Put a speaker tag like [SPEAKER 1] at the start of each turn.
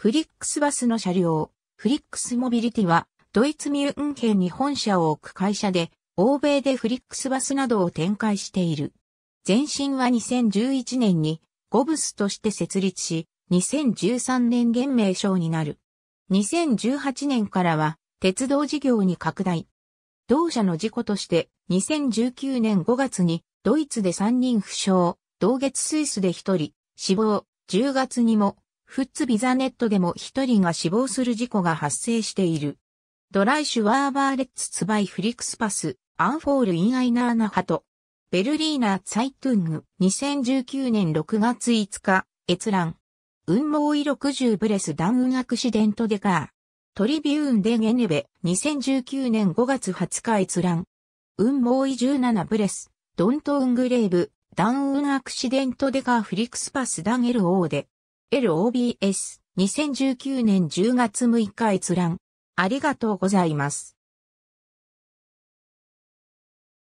[SPEAKER 1] フリックスバスの車両、フリックスモビリティは、ドイツミュンヘンに本社を置く会社で、欧米でフリックスバスなどを展開している。前身は2011年に、ゴブスとして設立し、2013年現名称になる。2018年からは、鉄道事業に拡大。同社の事故として、2019年5月に、ドイツで3人負傷、同月スイスで1人、死亡、10月にも、フッツビザネットでも一人が死亡する事故が発生している。ドライシュワーバーレッツツバイフリクスパス、アンフォールインアイナーナハト。ベルリーナーツァイトゥング、2019年6月5日、閲覧。運毛医60ブレスダウンアクシデントデカー。トリビューンデゲネベ、2019年5月20日閲覧。運毛医17ブレス、ドントウングレーブ、ダウンアクシデントデカーフリクスパスダゲルオーデ。LOBS2019 年10月6日閲覧。ありがとうございます。